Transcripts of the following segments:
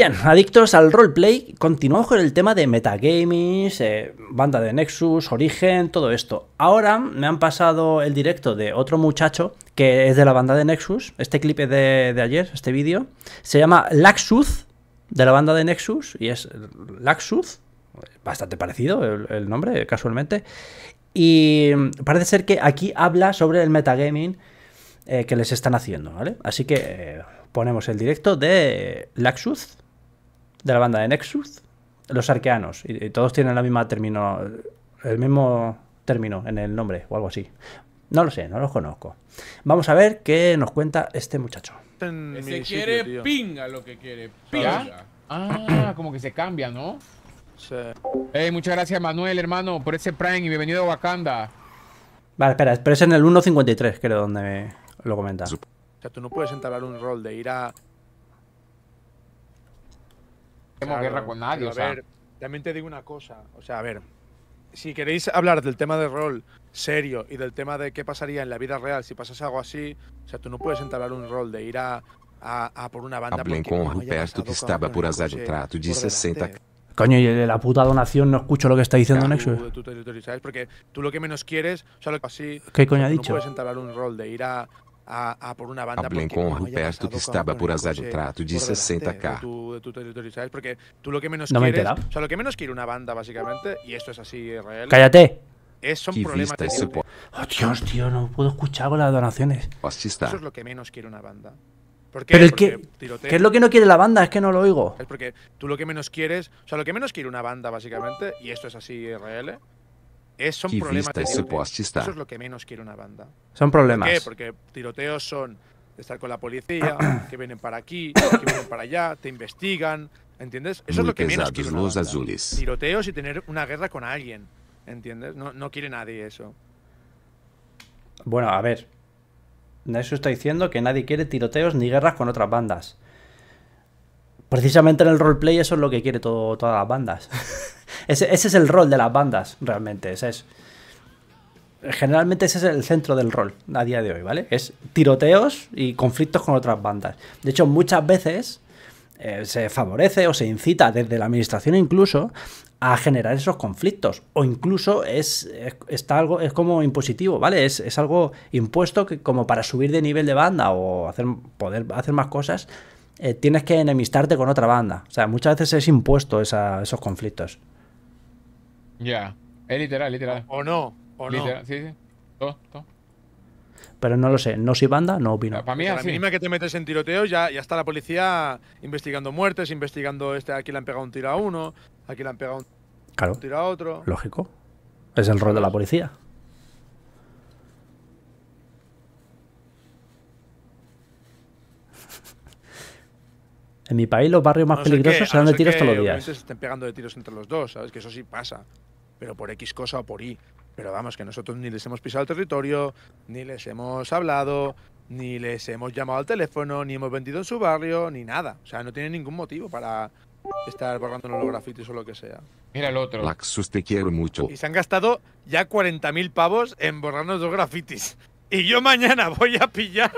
Bien, adictos al roleplay, continuamos con el tema de metagaming, eh, banda de Nexus, Origen, todo esto. Ahora me han pasado el directo de otro muchacho que es de la banda de Nexus, este clip de, ayer, este vídeo, se llama Laxus, de la banda de Nexus, y es Laxus. bastante parecido el, nombre, casualmente, y parece ser que aquí habla sobre el metagaming eh, que les están haciendo, ¿vale? Así que eh, ponemos el directo de Laxus de la banda de Nexus, los arqueanos, y, todos tienen la misma término, el mismo término en el nombre o algo así. No lo sé, no los conozco. Vamos a ver qué nos cuenta este muchacho. se quiere pinga lo que quiere. Pinga. Ah, como que se cambia, ¿no? Sí. muchas gracias, Manuel, hermano, por ese Prime y bienvenido a Wakanda. Vale, espera, pero es en el 1.53, creo, donde lo comenta. O sea, tú no puedes entablar un rol de ir a claro, guerra con nadie. O sea. A ver, también te digo una cosa. O sea, a ver, si queréis hablar del tema de rol serio y del tema de qué pasaría en la vida real si pasas algo así, o sea, tú no puedes entablar un rol de ir a, a, por una banda. Hablem con Ruperto, que estaba por azar de trato, de 60. Coño, y de la puta donación no escucho lo que está diciendo Nexus. tú Porque tú lo que menos quieres, o sea, lo que así. ¿Qué coño ha dicho? No puedes entablar un rol de ir a, a, a por una banda. A un Rupert que estaba por azar de trato de 60k. ¿sabes? Porque tú lo que menos no quieres, me o sea, lo que menos quiere una banda básicamente, y esto es así real. Cállate. Es, son problemas oh, Dios, tío, no puedo escuchar con las donaciones. Pues Eso es lo que menos quiere una banda. ¿Por qué? Pero porque que, ¿qué es lo que no quiere la banda? Es que no lo oigo. Es porque tú lo que menos quieres, o sea, lo que menos quiere una banda, básicamente, y esto es así, RL, es, son Eso es lo que menos quiere una banda. Son problemas. qué? Porque tiroteos son estar con la policía, que vienen para aquí, que vienen para allá, te investigan, ¿entiendes? Eso es lo que menos quiere una Tiroteos y tener una guerra con alguien, ¿entiendes? No, quiere nadie eso. Bueno, a ver. Eso está diciendo que nadie quiere tiroteos ni guerras con otras bandas. Precisamente en el roleplay eso es lo que quiere todas las bandas. Ese, es el rol de las bandas, realmente. generalmente ese es el centro del rol a día de hoy, ¿vale? Es tiroteos y conflictos con otras bandas. De hecho, muchas veces eh, se favorece o se incita desde la administración incluso a generar esos conflictos. O incluso es, está algo, es como impositivo, ¿vale? Es, algo impuesto que como para subir de nivel de banda o hacer, poder hacer más cosas, eh, tienes que enemistarte con otra banda. O sea, muchas veces es impuesto esos conflictos. Ya. Es literal, literal. O, no, o no. Sí, sí. Todo, todo. Pero no lo sé, no soy banda, no opino. Para mí, a la mínima que te metes en tiroteos, ya, ya está la policía investigando muertes, investigando este, aquí le han pegado un tiro a uno, aquí le han pegado un, tiro a otro. Lógico. Es el rol de la policía. En mi país los barrios más peligrosos se dan de tiros todos los días. Se estén pegando de tiros entre los dos, ¿sabes? Que eso sí pasa pero por X cosa o por Y. Pero vamos, que nosotros ni les hemos pisado el territorio, ni les hemos hablado, ni les hemos llamado al teléfono, ni hemos vendido en su barrio, ni nada. O sea, no tiene ningún motivo para estar borrando los grafitis o lo que sea. Mira el otro. Laxus, te quiero mucho. Y se han gastado ya 40.000 pavos en borrarnos los grafitis. Y yo mañana voy a pillar,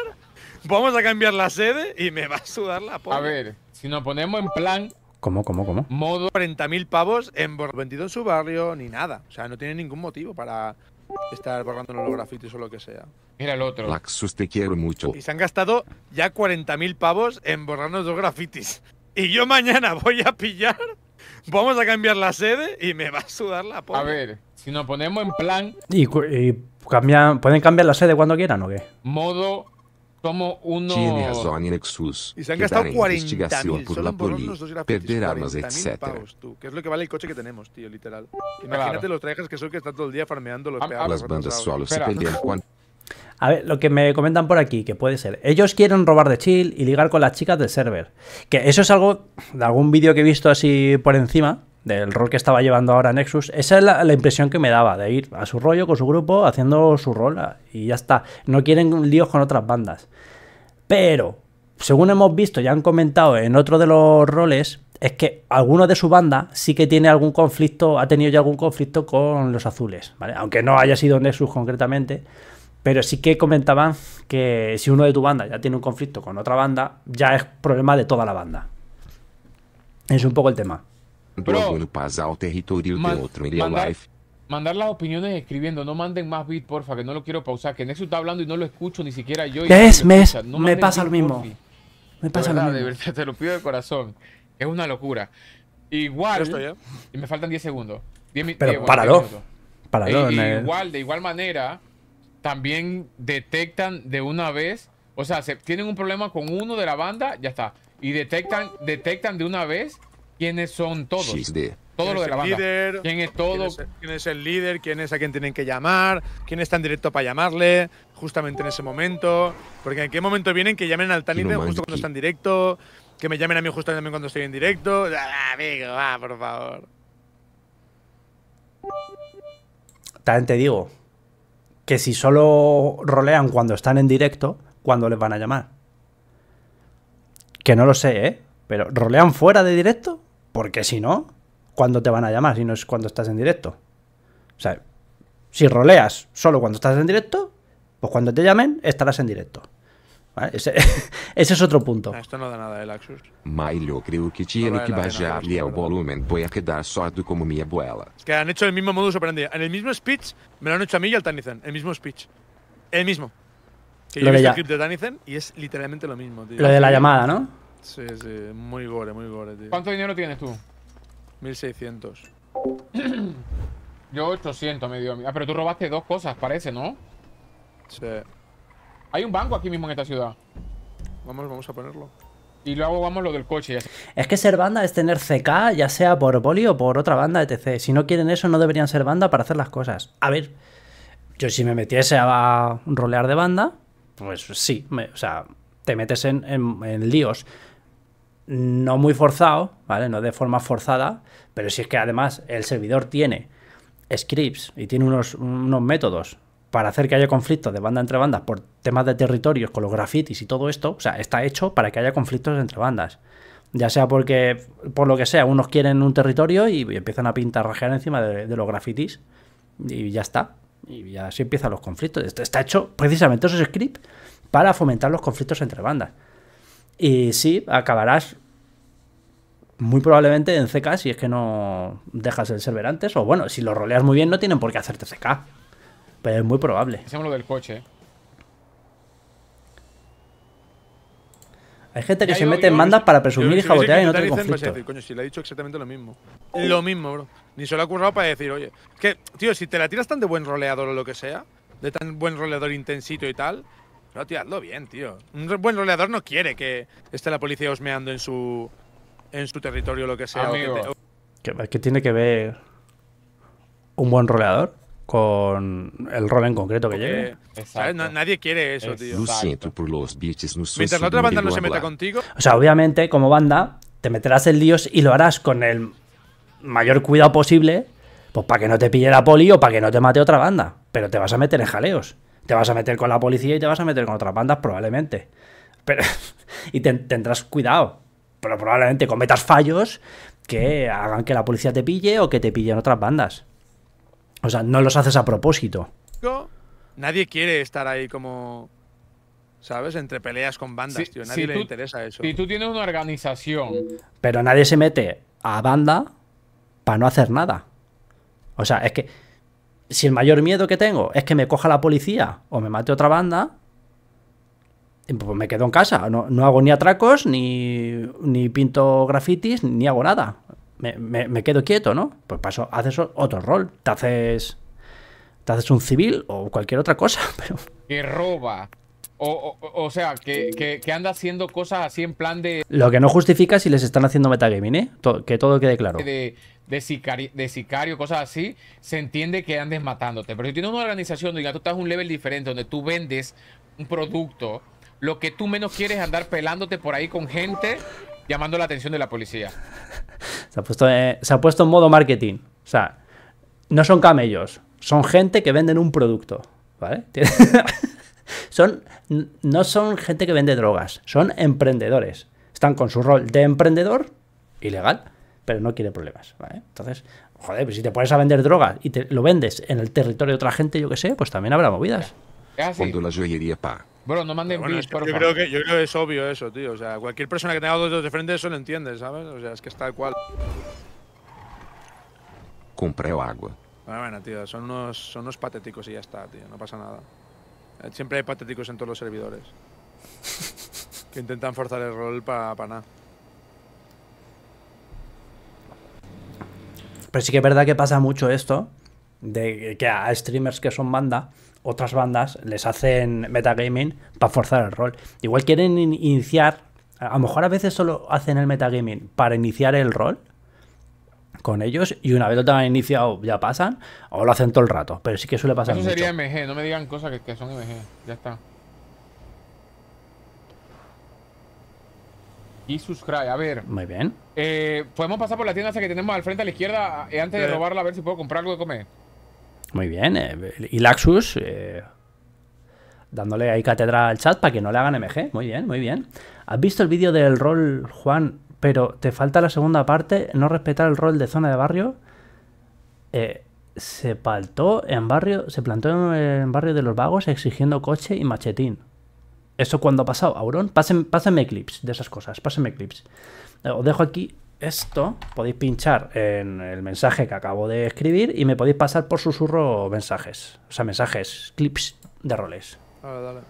vamos a cambiar la sede y me va a sudar la polla. A ver, si nos ponemos en plan ¿Cómo, cómo, cómo? Modo 40.000 pavos en 22 en su barrio, ni nada. O sea, no tiene ningún motivo para estar borrando los grafitis o lo que sea. Mira el otro. Laxus, te quiero mucho. Y se han gastado ya 40.000 pavos en borrarnos los grafitis. Y yo mañana voy a pillar, vamos a cambiar la sede y me va a sudar la polla. A ver, si nos ponemos en plan... ¿Y, cambian pueden cambiar la sede cuando quieran o qué? Modo como uno... Tiene razón en Exus. Y se han gastado 40 investigación por la poli, perder armas, etc. que es lo que vale el coche que tenemos, tío, literal. Imagínate claro. los trajes que son que están todo el día farmeando los peajes. Las bandas solo se pelean cuando... A ver, lo que me comentan por aquí, que puede ser. Ellos quieren robar de chill y ligar con las chicas del server. Que eso es algo de algún vídeo que he visto así por encima del rol que estaba llevando ahora Nexus, esa es la, impresión que me daba, de ir a su rollo con su grupo, haciendo su rol y ya está. No quieren líos con otras bandas. Pero, según hemos visto, ya han comentado en otro de los roles, es que alguno de su banda sí que tiene algún conflicto, ha tenido ya algún conflicto con los azules, Aunque no haya sido Nexus concretamente. Pero sí que comentaban que si uno de tu banda ya tiene un conflicto con otra banda, ya es problema de toda la banda. Es un poco el tema. Bro, territorio de otro mandar, mandar las opiniones escribiendo, no manden más beat, porfa, que no lo quiero pausar, que Nexus está hablando y no lo escucho ni siquiera yo. es? Me, pasa lo mismo. Me pasa lo mismo. te lo pido de corazón. Es una locura. Igual. Y me faltan 10 segundos. Pero para páralo. igual, de igual manera, también detectan de una vez. O sea, tienen un problema con uno de la banda, ya está. Y detectan, detectan de una vez quiénes son todos. Todo lo de ¿Quién es todo? ¿Quién es, el líder? ¿Quién es a quien tienen que llamar? ¿Quién está en directo para llamarle? Justamente en ese momento. Porque en qué momento vienen que llamen al Tanite justo cuando está en directo. Que me llamen a mí justo cuando estoy en directo. Ah, amigo, va, por favor. También te digo que si solo rolean cuando están en directo, ¿cuándo les van a llamar? Que no lo sé, ¿eh? Pero ¿rolean fuera de directo? Porque si no, ¿cuándo te van a llamar si no es cuando estás en directo? O sea, si roleas solo cuando estás en directo, pues cuando te llamen estarás en directo. Ese, es otro punto. Ah, esto no da nada el ¿eh, Laxus? creo que tiene que bajarle el volumen. Voy a quedar sordo como mi abuela. que han hecho el mismo modus operandi. En el mismo speech me lo han hecho a mí y al Tanizen. El mismo speech. El mismo. Que el de y es literalmente lo mismo. Lo de la llamada, ¿no? Sí, sí, muy gore, muy gore, tío. ¿Cuánto dinero tienes tú? 1600. Yo 800 me dio Ah, pero tú robaste dos cosas, parece, ¿no? Sí. Hay un banco aquí mismo en esta ciudad. Vamos, vamos a ponerlo. Y luego vamos lo del coche. Es que ser banda es tener CK, ya sea por poli o por otra banda, etc. Si no quieren eso, no deberían ser banda para hacer las cosas. A ver, yo si me metiese a rolear de banda, pues sí, o sea, te metes en, en, en líos no muy forzado, ¿vale? No de forma forzada, pero si es que además el servidor tiene scripts y tiene unos, métodos para hacer que haya conflictos de banda entre bandas por temas de territorios, con los grafitis y todo esto, o sea, está hecho para que haya conflictos entre bandas. Ya sea porque, por lo que sea, unos quieren un territorio y empiezan a pintar pintarrajear encima de, los grafitis y ya está. Y ya así empiezan los conflictos. Está hecho precisamente esos scripts para fomentar los conflictos entre bandas. Y sí, acabarás muy probablemente en CK, si es que no dejas el server antes, o bueno, si lo roleas muy bien, no tienen por qué hacerte CK. Pero es muy probable. Hacemos lo del coche. Eh. Hay gente que se mete en mandas para presumir y jabotear y no tener conflicto. coño, si le ha dicho exactamente lo mismo. Lo mismo, bro. Ni se lo ha currado para decir, oye, es que, tío, si te la tiras tan de buen roleador o lo que sea, de tan buen roleador intensito y tal, no, tío, bien, tío. Un buen roleador no quiere que esté la policía osmeando en su en su territorio, lo que sea. Amigo. que tiene que ver un buen roleador? con el rol en concreto que llegue. nadie quiere eso, tío. Por los no Mientras la otra banda no se meta contigo. O sea, obviamente, como banda, te meterás el líos y lo harás con el mayor cuidado posible, pues para que no te pille la poli o para que no te mate otra banda. Pero te vas a meter en jaleos. Te vas a meter con la policía y te vas a meter con otras bandas, probablemente. y tendrás cuidado pero probablemente cometas fallos que hagan que la policía te pille o que te pillen otras bandas. O sea, no los haces a propósito. Nadie quiere estar ahí como. ¿Sabes? Entre peleas con bandas, tío. Nadie le interesa eso. Si tú tienes una organización. Pero nadie se mete a banda para no hacer nada. O sea, es que. Si el mayor miedo que tengo es que me coja la policía o me mate otra banda, pues me quedo en casa. No, hago ni atracos, ni, pinto grafitis, ni hago nada. Me, me, quedo quieto, ¿no? Pues paso, haces otro rol. Te haces. Te haces un civil o cualquier otra cosa. Pero... Que roba. O, sea, que, que, anda haciendo cosas así en plan de. Lo que no justifica si les están haciendo metagaming, ¿eh? que todo quede claro. De, de, de, sicario, cosas así, se entiende que andes matándote. Pero si tienes una organización donde tú estás en un level diferente, donde tú vendes un producto lo que tú menos quieres es andar pelándote por ahí con gente llamando la atención de la policía. Se ha puesto, eh, se ha puesto en modo marketing. O sea, no son camellos, son gente que venden un producto. ¿Vale? son, no son gente que vende drogas, son emprendedores. Están con su rol de emprendedor, ilegal, pero no quiere problemas. Entonces, joder, pues si te pones a vender drogas y te, lo vendes en el territorio de otra gente, yo qué sé, pues también habrá movidas. Cuando la joyería pa bueno, no manden bueno, yo, Creo que, es obvio eso, tío. O sea, cualquier persona que tenga dos de frente eso lo entiende, ¿sabes? O sea, es que está el cual. Compré agua. Bueno, bueno, tío, son unos, son unos patéticos y ya está, tío. No pasa nada. Eh, siempre hay patéticos en todos los servidores. que intentan forzar el rol para nada. Pero sí que es verdad que pasa mucho esto. De que a streamers que son banda otras bandas les hacen metagaming para forzar el rol. Igual quieren iniciar, a lo mejor a veces solo hacen el metagaming para iniciar el rol con ellos y una vez lo tengan iniciado ya pasan o lo hacen todo el rato, pero sí que suele pasar Eso sería MG, no me digan cosas que, son MG, ya está. Y suscribe, a ver. Muy bien. Eh, podemos pasar por la tienda que tenemos al frente a la izquierda eh, antes de eh. robarla a ver si puedo comprar algo de comer. Muy bien. Eh, y Laxus eh, dándole ahí cátedra al chat para que no le hagan MG. Muy bien, muy bien. ¿Has visto el vídeo del rol, Juan? Pero te falta la segunda parte, no respetar el rol de zona de barrio. Eh, se plantó en barrio, se plantó en barrio de los vagos exigiendo coche y machetín. ¿Eso cuándo ha pasado, Auron? pásenme clips de esas cosas, pásenme clips. Os dejo aquí esto, podéis pinchar en el mensaje que acabo de escribir y me podéis pasar por susurro mensajes. O sea, mensajes, clips de roles. Dale, dale.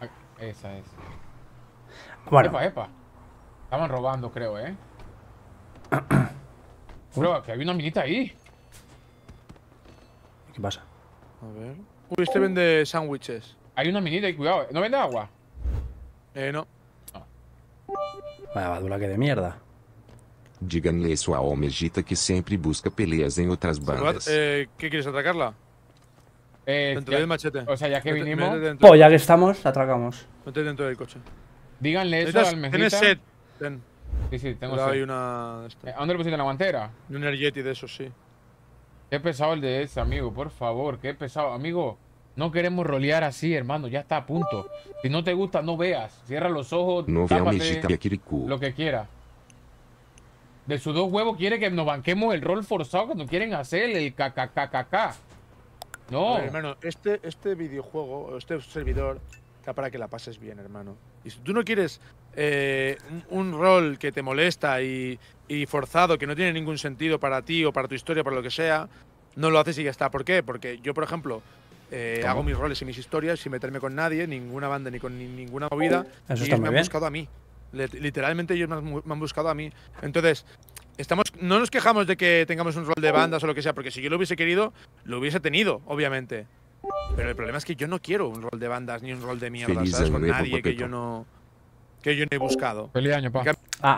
Ah, esa es. Bueno. Epa, epa. Estaban robando, creo, ¿eh? Bro, que hay una minita ahí. ¿Qué pasa? A ver. Uy, este vende sándwiches. Hay una minita y cuidado. ¿eh? ¿No vende agua? Eh, no. Ah. Vaya badula que de mierda. Díganle eso a Omejita que siempre busca peleas en em otras bandas. Eh, ¿Qué quieres atacarla? Eh, dentro del machete. O sea, ya que vinimos. Pues ya que estamos, atracamos. dentro del coche. Díganle eso al mejita. Tienes set. Sí, sí, tengo set. Hay una. Eh, ¿A dónde le pusiste la guantera? Un Ergeti de esos, sí. Qué pesado el de ese, amigo, por favor, qué pesado. Amigo, no queremos rolear así, hermano. Ya está a punto. Si no te gusta, no veas. Cierra los ojos. No Lo que quiera. De sus dos huevos quiere que nos banquemos el rol forzado que nos quieren hacer, el caca. No. hermano, este, este videojuego, este servidor, está para que la pases bien, hermano. Y si tú no quieres eh, un, rol que te molesta y, y forzado, que no tiene ningún sentido para ti o para tu historia, para lo que sea, no lo haces y ya está. ¿Por qué? Porque yo, por ejemplo, eh, hago mis roles y mis historias sin meterme con nadie, ninguna banda ni con ninguna movida. Eso ellos me han buscado a mí. Literalmente ellos me han, buscado a mí. Entonces, estamos, no nos quejamos de que tengamos un rol de bandas o lo que sea, porque si yo lo hubiese querido, lo hubiese tenido, obviamente. Pero el problema es que yo no quiero un rol de bandas ni un rol de mierda, ¿sabes? Con nadie que yo no que yo no he buscado. pa.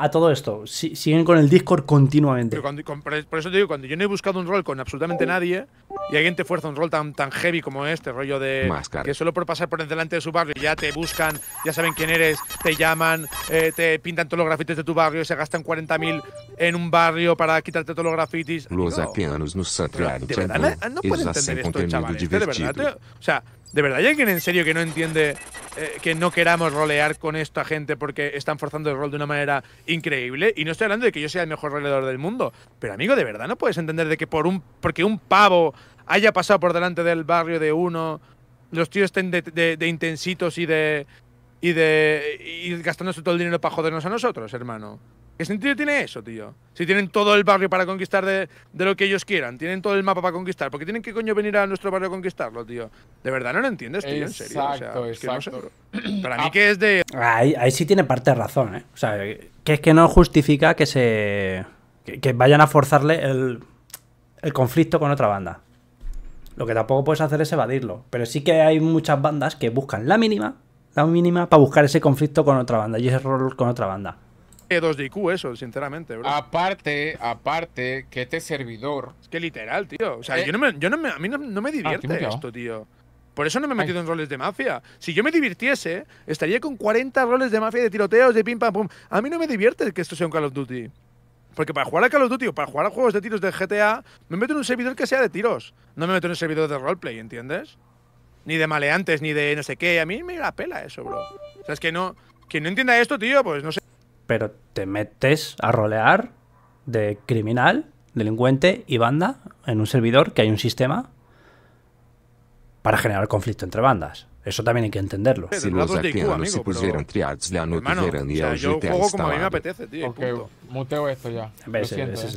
A, todo esto, siguen con el Discord continuamente. cuando, por eso te digo, cuando yo no he buscado un rol con absolutamente nadie y alguien te fuerza un rol tan, tan heavy como este, rollo de que solo por pasar por delante de su barrio ya te buscan, ya saben quién eres, te llaman, eh, te pintan todos los grafitis de tu barrio, se gastan 40.000 en un barrio para quitarte todos los grafitis. Los no. nos no, no entender esto, chavales. De verdad, o sea, de verdad hay alguien en serio que no entiende eh, que no queramos rolear con esta gente porque están forzando el rol de una manera increíble. Y no estoy hablando de que yo sea el mejor roleador del mundo. Pero amigo, de verdad, no puedes entender de que por un, porque un pavo haya pasado por delante del barrio de uno, los tíos estén de, de intensitos y de, y de y gastándose todo el dinero para jodernos a nosotros, hermano. ¿Qué sentido tiene eso, tío? Si tienen todo el barrio para conquistar de, lo que ellos quieran, tienen todo el mapa para conquistar, porque tienen que coño venir a nuestro barrio a conquistarlo, tío? De verdad no lo entiendes, tío, en serio. exacto. Para mí ah. que es de. Ahí, sí tiene parte de razón, ¿eh? O sea, que es que no justifica que se. que, vayan a forzarle el, el conflicto con otra banda. Lo que tampoco puedes hacer es evadirlo. Pero sí que hay muchas bandas que buscan la mínima, la mínima, para buscar ese conflicto con otra banda y ese rol con otra banda. 2 eh, dq eso, sinceramente, bro. Aparte, aparte, que este servidor... Es que literal, tío. O sea, eh. yo no me, yo no a mí no, me ah, divierte esto, tío. Por eso no me he metido en roles de mafia. Si yo me divirtiese, estaría con 40 roles de mafia, de tiroteos, de pim pam pum. A mí no me divierte que esto sea un Call of Duty. Porque para jugar a Call of Duty o para jugar a juegos de tiros de GTA, me meto en un servidor que sea de tiros. No me meto en un servidor de roleplay, ¿entiendes? Ni de maleantes, ni de no sé qué. A mí me da pela eso, bro. O sea, es que no. Quien no entienda esto, tío, pues no sé pero te metes a rolear de criminal, delincuente y banda en un servidor que hay un sistema para generar conflicto entre bandas. Eso también hay que entenderlo. Si los no se pusieran triads, ya no tuvieran y el sea, Yo me apetece, tío. muteo esto ya. es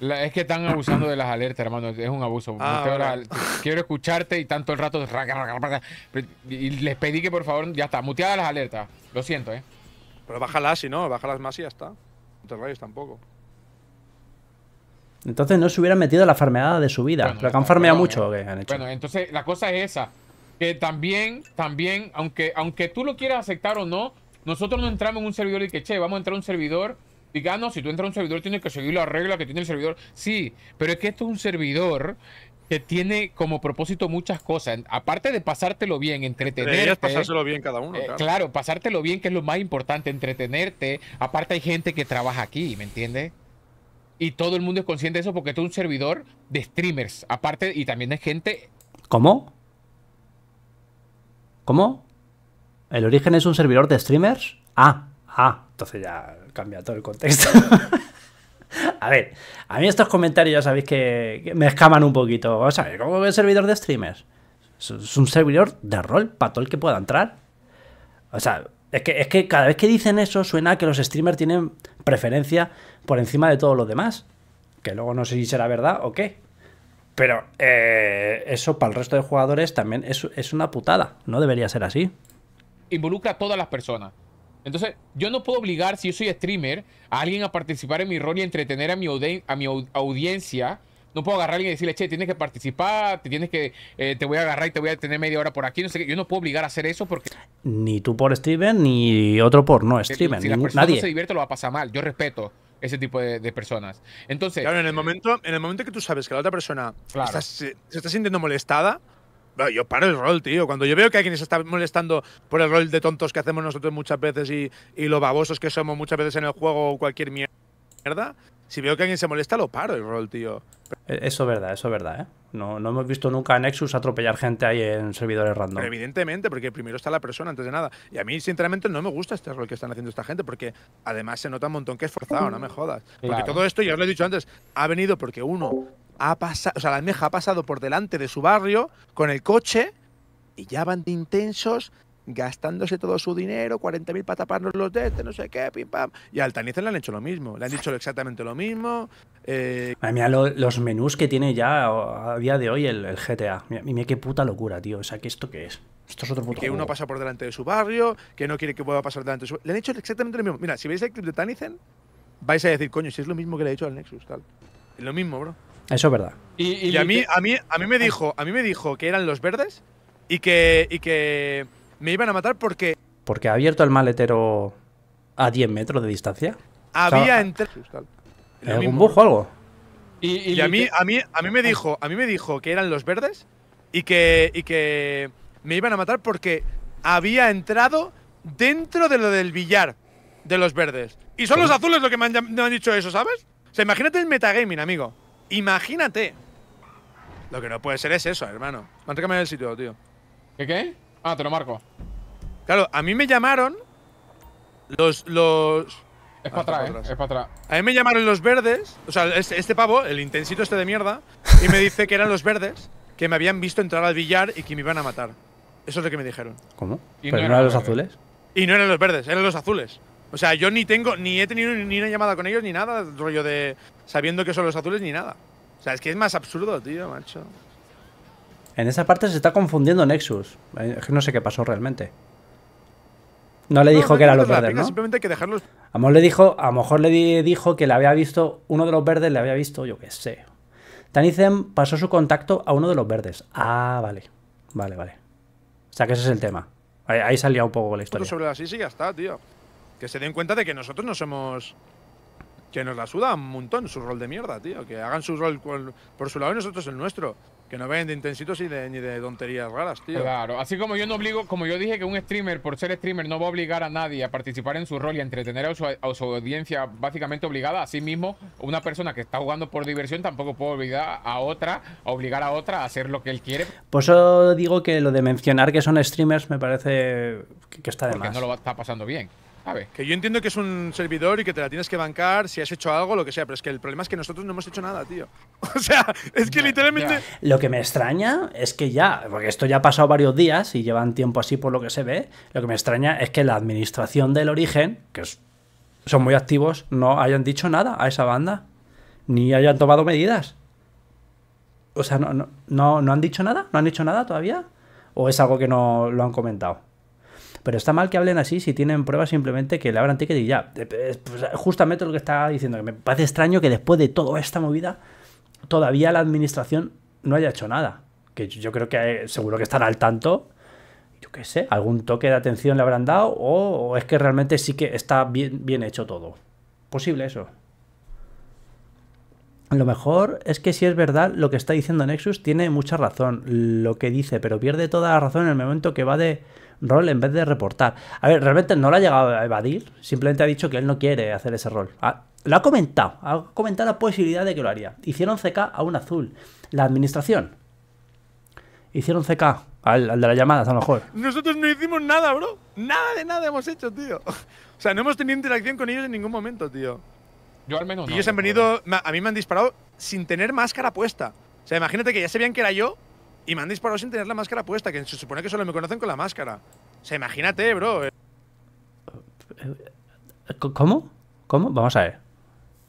es que están abusando de las alertas, hermano. Es un abuso. Ah, quiero escucharte y tanto el rato. Y les pedí que por favor, ya está, muteadas las alertas. Lo siento, eh. Pero bájalas, si no, bájalas más y ya está. No te rayes tampoco. Entonces no se hubieran metido la farmeada de su vida. la pero que han farmeado mucho. Bueno, han hecho. bueno, entonces la cosa es esa. Que también, también, aunque, aunque tú lo quieras aceptar o no, nosotros no entramos en un servidor y que, che, vamos a entrar a un servidor. Digamos, si tú entras a un servidor, tienes que seguir la regla que tiene el servidor. Sí, pero es que esto es un servidor que tiene como propósito muchas cosas. Aparte de pasártelo bien, entretenerte. pasárselo bien cada uno. Eh, claro. pasártelo bien, que es lo más importante, entretenerte. Aparte hay gente que trabaja aquí, ¿me entiendes? Y todo el mundo es consciente de eso porque tú un servidor de streamers. Aparte, y también es gente... ¿Cómo? ¿Cómo? ¿El origen es un servidor de streamers? Ah, ah, entonces ya cambia todo el contexto. A ver, a mí estos comentarios ya sabéis que, me escaman un poquito. O sea, ¿cómo es el servidor de streamers? Es un servidor de rol para todo el que pueda entrar. O sea, es que, cada vez que dicen eso suena que los streamers tienen preferencia por encima de todos los demás. Que luego no sé si será verdad o qué. Pero eh, eso para el resto de jugadores también es una putada. No debería ser así. Involucra a todas las personas. Entonces, yo no puedo obligar, si yo soy streamer, a alguien a participar en mi rol y entretener a mi, a mi audiencia. No puedo agarrar a alguien y decirle, che, tienes que participar, te tienes que, eh, te voy a agarrar y te voy a tener media hora por aquí. No sé qué. Yo no puedo obligar a hacer eso porque. Ni tú por streamer, ni otro por no eh, streamer. Si la persona nadie. no se divierte, lo va a pasar mal. Yo respeto ese tipo de, personas. Entonces. Claro, en el momento, en el momento que tú sabes que la otra persona se, está sintiendo molestada, yo paro el rol, tío. Cuando yo veo que alguien se está molestando por el rol de tontos que hacemos nosotros muchas veces y, y lo babosos que somos muchas veces en el juego o cualquier mierda, si veo que alguien se molesta, lo paro el rol, tío. E-, eso es verdad, eso es verdad, ¿eh? No, no hemos visto nunca a Nexus atropellar gente ahí en servidores random. evidentemente, porque primero está la persona antes de nada. Y a mí, sinceramente, no me gusta este rol que están haciendo esta gente, porque además se nota un montón que es forzado, no me jodas. Porque todo esto, ya os lo he dicho antes, ha venido porque uno ha pasado, o sea, la almeja ha pasado por delante de su barrio con el coche y ya van de intensos gastándose todo su dinero, 40.000 para taparnos los de no sé qué, pim pam. Y al Tanizen le han hecho lo mismo, le han dicho exactamente lo mismo. Eh... los menús que tiene ya a día de hoy el, GTA. Mira, qué puta locura, tío. O sea, ¿qué esto qué es? Esto es otro puto Que uno pasa por delante de su barrio, que no quiere que pueda pasar delante de su barrio. Le han hecho exactamente lo mismo. Mira, si veis el clip de Tanizen, vais a decir, coño, si es lo mismo que le ha hecho al Nexus, tal. Es lo mismo, bro. Eso es verdad. Y, a, mí, a, mí, a mí me dijo, a mí me dijo que eran los verdes y que, que me iban a matar porque. Porque ha abierto el maletero a 10 metros de distancia. Había entrado… algo? Y, a, mí, a, mí, a mí me dijo, a mí me dijo que eran los verdes y que, que me iban a matar porque había entrado dentro de lo del billar de los verdes. Y son los azules los que me han, me han dicho eso, ¿sabes? O sea, imagínate el metagaming, amigo. Imagínate. Lo que no puede ser es eso, hermano. en el sitio, tío. ¿Qué qué? Ah, te lo marco. Claro, a mí me llamaron los… los es para ah, atrás, eh, es para atrás. A mí me llamaron los verdes, o sea, este, este, pavo, el intensito este de mierda, y me dice que eran los verdes que me habían visto entrar al billar y que me iban a matar. Eso es lo que me dijeron. ¿Cómo? ¿Pero no eran, los azules? Y no eran los verdes, eran los azules. O sea, yo ni tengo, ni he tenido ni una llamada con ellos, ni nada, rollo de sabiendo que son los azules, ni nada. O sea, es que es más absurdo, tío, macho. En esa parte se está confundiendo Nexus. Eh, no sé qué pasó realmente. No le dijo que eran los verdes, ¿no? Simplemente hay que dejarlos. A lo, le dijo, a mejor le dijo que le había visto, uno de los verdes le había visto, yo qué sé. Tanizem pasó su contacto a uno de los verdes. Ah, vale. Vale, vale. O sea que ese es el tema. Ahí, salía un poco la historia. Sobre la sí, ya está, tío. Que se den cuenta de que nosotros no somos. Que nos la suda un montón su rol de mierda, tío. Que hagan su rol por su lado y nosotros el nuestro. Que no ven de intensitos y de, ni de tonterías raras, tío. Claro, así como yo no obligo, como yo dije que un streamer, por ser streamer, no va a obligar a nadie a participar en su rol y a entretener a su, audiencia básicamente obligada, así mismo, una persona que está jugando por diversión tampoco puede obligar a otra, a obligar a otra a hacer lo que él quiere. Por eso digo que lo de mencionar que son streamers me parece que está de Porque no lo está pasando bien. Que yo entiendo que es un servidor y que te la tienes que bancar si has hecho algo, lo que sea, pero es que el problema es que nosotros no hemos hecho nada, tío. O sea, es que literalmente. Lo que me extraña es que ya, porque esto ya ha pasado varios días y llevan tiempo así por lo que se ve, lo que me extraña es que la administración del origen, que son muy activos, no hayan dicho nada a esa banda, ni hayan tomado medidas. O sea, no, no, no han dicho nada, no han dicho nada todavía. ¿O es algo que no lo han comentado? Pero está mal que hablen así si tienen pruebas simplemente que le abran ticket y ya. Pues, justamente lo que está diciendo, que me parece extraño que después de toda esta movida, todavía la administración no haya hecho nada. Que yo creo que eh, seguro que están al tanto. Yo qué sé, algún toque de atención le habrán dado o, es que realmente sí que está bien, bien hecho todo. Posible eso. Lo mejor es que si es verdad lo que está diciendo Nexus, tiene mucha razón lo que dice, pero pierde toda la razón en el momento que va de rol en vez de reportar. A ver, realmente no lo ha llegado a evadir, simplemente ha dicho que él no quiere hacer ese rol. Ah, lo ha comentado, ha comentado la posibilidad de que lo haría. Hicieron CK a un azul. La administración. Hicieron CK al, de las llamadas, a lo mejor. Nosotros no hicimos nada, bro. Nada de nada hemos hecho, tío. O sea, no hemos tenido interacción con ellos en ningún momento, tío. Yo al menos. Ellos han venido, a mí me han disparado sin tener máscara puesta. O sea, imagínate que ya sabían que era yo y me han disparado sin tener la máscara puesta, que se supone que solo me conocen con la máscara. Se imagínate, bro. Eh, ¿Cómo? ¿Cómo? Vamos a ver.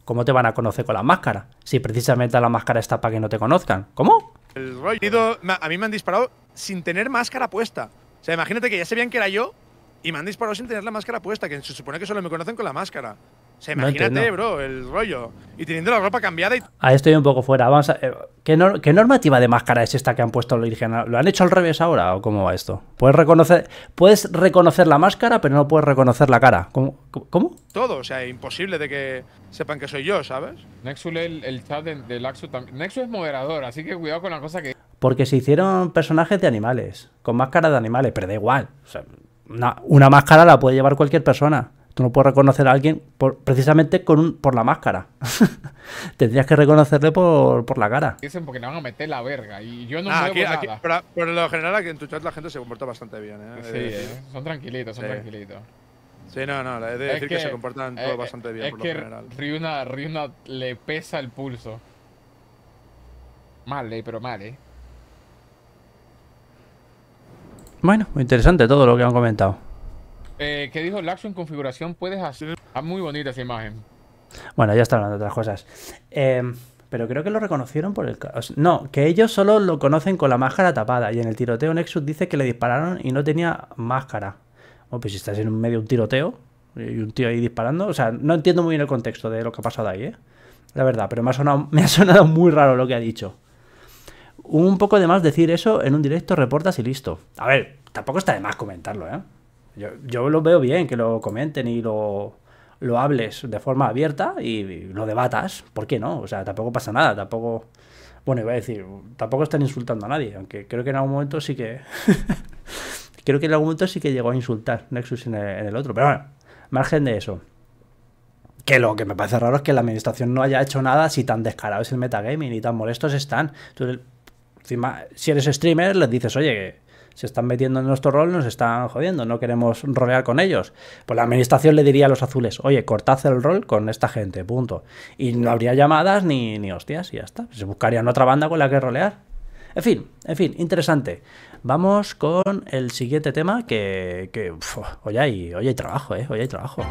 ¿Cómo te van a conocer con la máscara? Si precisamente la máscara está para que no te conozcan. ¿Cómo? El A mí me han disparado sin tener máscara puesta. O sea, imagínate que ya sabían que era yo y me han disparado sin tener la máscara puesta, que se supone que solo me conocen con la máscara. O imagínate, bro, el rollo. Y teniendo la ropa cambiada y... Ahí estoy un poco fuera. Vamos eh, ¿Qué, normativa de máscara es esta que han puesto los original? ¿Lo han hecho al revés ahora o cómo va esto? Puedes reconocer, puedes reconocer la máscara, pero no puedes reconocer la cara. ¿Cómo? Todo, o sea, imposible de que sepan que soy yo, ¿sabes? Nexu el, chat de, también. es moderador, así que cuidado con la cosa que... Porque se hicieron personajes de animales, con máscaras de animales, pero da igual. una máscara la puede llevar cualquier persona. Tú no puedes reconocer a alguien precisamente con un, por la máscara. Tendrías que reconocerle por, por, la cara. Dicen porque le van a meter la verga. Y yo no ah, Pero, en lo general, aquí en tu chat la gente se comporta bastante bien. ¿eh? Sí, eh, son tranquilitos, son tranquilitos. Sí, no, no, he de decir que, se comportan eh, eh, bastante bien, por lo general. Ryuna, le pesa el pulso. Mal, eh, pero mal, eh. Bueno, muy interesante todo lo que han comentado. Eh, ¿Qué dijo el en Configuración? Puedes hacer. Ah, muy bonita esa imagen. Bueno, ya está hablando de otras cosas. Em, pero creo que lo reconocieron por el No, que ellos solo lo conocen con la máscara tapada. Y en el tiroteo Nexus dice que le dispararon y no tenía máscara. O pues si estás en medio de un tiroteo y un tío ahí disparando. O sea, no entiendo muy bien el contexto de lo que ha pasado ahí, ¿eh? La verdad, pero me me ha sonado muy raro lo que ha dicho. Un poco de más decir eso en un directo, reportas y listo. A ver, tampoco está de más comentarlo, ¿eh? Yo, yo lo veo bien, que lo comenten y lo, hables de forma abierta y, lo debatas. ¿Por qué no? O sea, tampoco pasa nada, tampoco... Bueno, iba a decir, tampoco están insultando a nadie, aunque creo que en algún momento sí que... creo que en algún momento sí que llegó a insultar Nexus en el, otro. Pero bueno, margen de eso. Que lo que me parece raro es que la administración no haya hecho nada si tan descarados es el metagaming y tan molestos están. si eres streamer, les dices, oye, que se están metiendo en nuestro rol, nos están jodiendo, no queremos rolear con ellos. Pues la administración le diría a los azules, oye, cortad el rol con esta gente, punto. Y no habría llamadas ni, ni hostias, y ya está. Se buscarían otra banda con la que rolear. En fin, en fin, interesante. Vamos con el siguiente tema que, que hoy, hay, trabajo, ¿eh? Hoy hay trabajo.